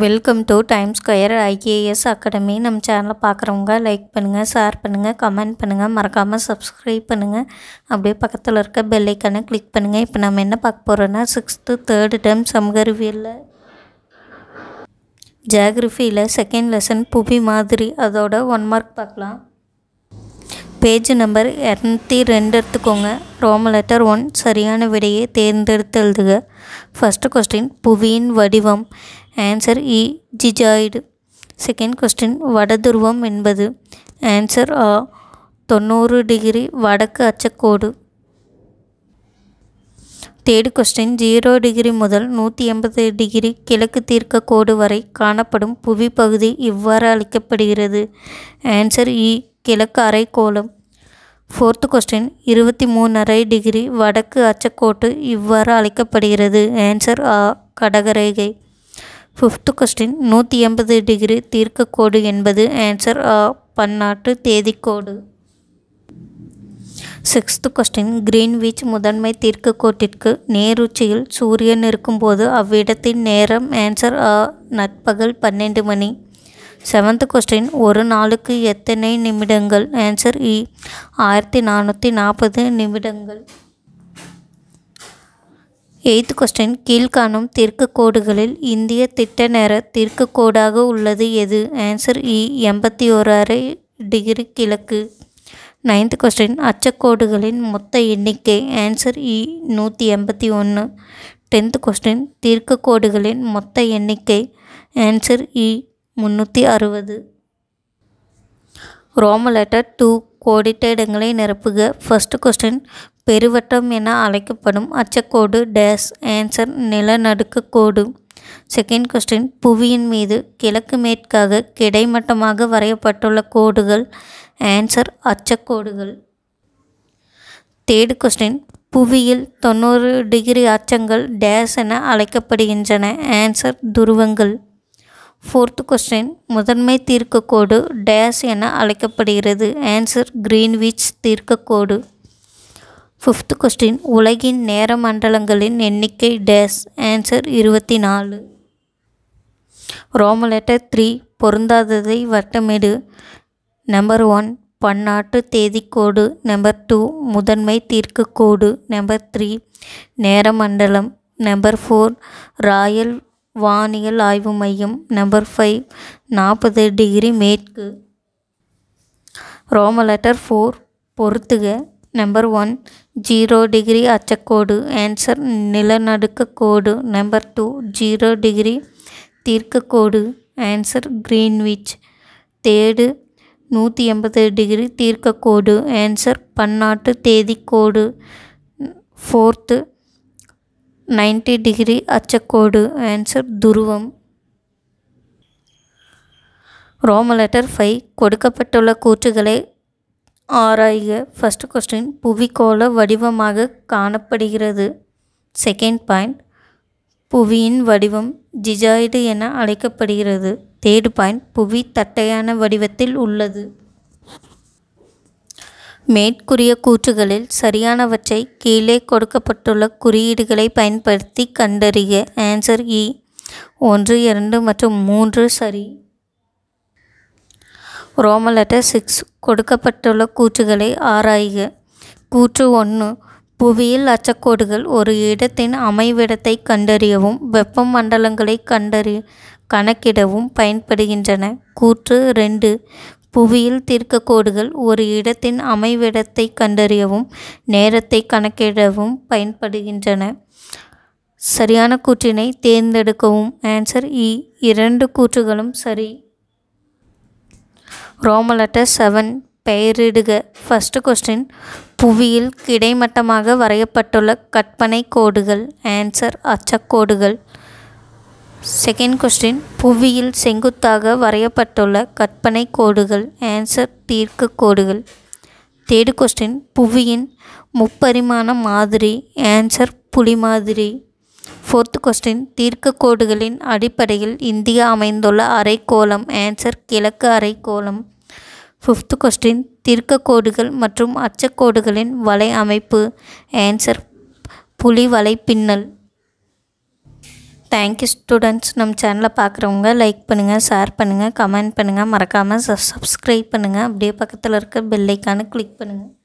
Welcome to Time Square IAS Academy நம்ம சேனலை பார்க்குறவங்க லைக் பண்ணுங்கள் ஷேர் பண்ணுங்கள் கமெண்ட் பண்ணுங்கள் மறக்காமல் சப்ஸ்கிரைப் பண்ணுங்கள் அப்படியே பக்கத்தில் இருக்க பெல்லைக்கானை கிளிக் பண்ணுங்கள் இப்போ நம்ம என்ன பார்க்க போகிறோன்னா சிக்ஸ்த்து தேர்டு டைம் சமகருவியில் ஜியாகிரஃபியில் செகண்ட் லெசன் புவி மாதிரி அதோட ஒன் மார்க் பார்க்கலாம் பேஜ் நம்பர் இரநூத்தி ரெண்டு எடுத்துக்கோங்க ரோம லெட்டர் ஒன் சரியான விடையை தேர்ந்தெடுத்து எழுதுக ஃபஸ்ட்டு கொஸ்டின் புவியின் வடிவம் ஆன்சர் இ ஜிஜாய்டு செகண்ட் கொஸ்டின் வடதுருவம் என்பது ஆன்சர் ஆ தொண்ணூறு டிகிரி வடக்கு அச்சக்கோடு தேர்டு கொஸ்டின் ஜீரோ டிகிரி முதல் நூற்றி எண்பது டிகிரி கிழக்கு தீர்க்க கோடு வரை காணப்படும் புவி பகுதி இவ்வாறு அளிக்கப்படுகிறது ஆன்சர் இ e, கிழக்கு அரைக்கோளம் ஃபோர்த்து கொஸ்டின் இருபத்தி மூணு அரை டிகிரி வடக்கு அச்சக்கோட்டு இவ்வாறு அழைக்கப்படுகிறது ஆன்சர் ஆ கடகரேகை ஃபிஃப்த்து கொஸ்டின் நூற்றி எண்பது டிகிரி தீர்க்கக்கோடு என்பது ஆன்சர் பன்னாட்டு தேதிக்கோடு சிக்ஸ்த்து கொஸ்டின் கிரீன்விச் முதன்மை தீர்க்கக்கோட்டிற்கு நேருச்சியில் சூரியன் இருக்கும்போது அவ்விடத்தின் நேரம் ஆன்சர் நட்பகல் பன்னெண்டு மணி செவன்த் கொஸ்டின் ஒரு நாளுக்கு எத்தனை நிமிடங்கள் ஆன்சர் இ e, ஆயிரத்தி நானூற்றி நாற்பது நிமிடங்கள் எய்த் கொஸ்டின் கீழ்காணும் தெற்கு கோடுகளில் இந்திய திட்ட நேர தெற்கு கோடாக உள்ளது எது ஆன்சர் இ e, எண்பத்தி ஓராறு டிகிரி கிழக்கு நைன்த் கொஸ்டின் அச்சக்கோடுகளின் மொத்த எண்ணிக்கை ஆன்சர் இ நூற்றி எண்பத்தி ஒன்று டென்த் கொஸ்டின் தீர்க்க கோடுகளின் மொத்த எண்ணிக்கை ஆன்சர் இ முந்நூற்றி அறுபது ரோம லெட்டர் டூ கோடிட்ட இடங்களை நிரப்புக ஃபஸ்ட்டு கொஸ்டின் பெருவட்டம் என அழைக்கப்படும் அச்சக்கோடு டேஸ் ஆன்சர் நிலநடுக்க கோடு செகண்ட் கொஸ்டின் புவியின் மீது கிழக்கு மேற்காக கிடைமட்டமாக வரையப்பட்டுள்ள கோடுகள் ஆன்சர் அச்சக்கோடுகள் தேர்டு கொஸ்டின் புவியில் தொண்ணூறு டிகிரி அச்சங்கள் டேஸ் என அழைக்கப்படுகின்றன ஆன்சர் துருவங்கள் ஃபோர்த் கொஸ்டின் முதன்மை தீர்க்கக்கோடு டேஸ் என அழைக்கப்படுகிறது ஆன்சர் கிரீன்விச் தீர்க்கக்கோடு ஃபிஃப்த் கொஸ்டின் உலகின் நேர மண்டலங்களின் எண்ணிக்கை டேஸ் ஆன்சர் இருபத்தி நாலு ரோமலெட்டர் த்ரீ பொருந்தாததை வட்டமிடு நம்பர் ஒன் பன்னாட்டு தேதிக்கோடு நம்பர் டூ முதன்மை தீர்க்கக்கோடு நம்பர் த்ரீ நேரமண்டலம் நம்பர் ஃபோர் ராயல் வானியல் ஆய்வு மையம் நம்பர் ஃபைவ் நாற்பது டிகிரி மேற்கு ரோம லெட்டர் ஃபோர் பொறுத்துக நம்பர் ஒன் ஜீரோ டிகிரி அச்சக்கோடு ஆன்சர் நிலநடுக்க கோடு நம்பர் டூ ஜீரோ டிகிரி தீர்க்க கோடு ஆன்சர் கிரீன்விச் தேடு நூற்றி எண்பது டிகிரி தீர்க்க கோடு ஆன்சர் பன்னாட்டு தேதி கோடு ஃபோர்த்து நைன்டி டிகிரி அச்சக்கோடு ஆன்சர் துருவம் ரோமலெட்டர் லெட்டர் ஃபைவ் கொடுக்கப்பட்டுள்ள கூற்றுகளை ஆராய்க ஃபஸ்ட் கொஸ்டின் புவிக்கோள வடிவமாக காணப்படுகிறது செகண்ட் பாயிண்ட் புவியின் வடிவம் ஜிஜாய்டு என அழைக்கப்படுகிறது தேர்டு பாயிண்ட் புவி தட்டையான வடிவத்தில் உள்ளது மேற்கூறிய கூற்றுகளில் சரியானவற்றை கீழே கொடுக்கப்பட்டுள்ள குறியீடுகளை பயன்படுத்தி கண்டறிக ஆன்சர் இ e. ஒன்று இரண்டு மற்றும் மூன்று சரி ரோம லெட்டர் சிக்ஸ் கொடுக்கப்பட்டுள்ள கூற்றுகளை ஆராய்க கூற்று ஒன்று புவியில் அச்சக்கோடுகள் ஒரு இடத்தின் அமைவிடத்தை கண்டறியவும் வெப்ப மண்டலங்களை கண்டறி கணக்கிடவும் பயன்படுகின்றன கூற்று ரெண்டு புவியில் கோடுகள் ஒரு இடத்தின் அமைவிடத்தை கண்டறியவும் நேரத்தை கணக்கிடவும் பயன்படுகின்றன சரியான கூற்றினை தேர்ந்தெடுக்கவும் ஆன்சர் இ e. இரண்டு கூற்றுகளும் சரி ரோமலெட்டர் செவன் பெயரிடுக ஃபஸ்ட்டு கொஸ்டின் புவியில் கிடைமட்டமாக வரையப்பட்டுள்ள கற்பனை கோடுகள் ஆன்சர் அச்சக்கோடுகள் செகண்ட் கொஸ்டின் புவியில் செங்குத்தாக வரையப்பட்டுள்ள கற்பனை கோடுகள் ஆன்சர் தீர்க்க கோடுகள் தேர்டு கொஸ்டின் புவியின் முப்பரிமாண மாதிரி ஆன்சர் புலி மாதிரி ஃபோர்த் கொஸ்டின் தீர்க்க கோடுகளின் அடிப்படையில் இந்தியா அமைந்துள்ள அரைக்கோளம் ஆன்சர் கிழக்கு அரைக்கோளம் ஃபிஃப்த் கொஸ்டின் தீர்க்க கோடுகள் மற்றும் அச்சக்கோடுகளின் வலை அமைப்பு ஆன்சர் புலி வலைப்பின்னல் தேங்க்யூ ஸ்டூடெண்ட்ஸ் நம்ம சேனலை பார்க்குறவங்க லைக் பண்ணுங்கள் ஷேர் பண்ணுங்கள் கமெண்ட் பண்ணுங்கள் மறக்காமல் சப்ஸ்கிரைப் பண்ணுங்கள் அப்படியே பக்கத்தில் இருக்க பெல்லைக்கானு கிளிக் பண்ணுங்கள்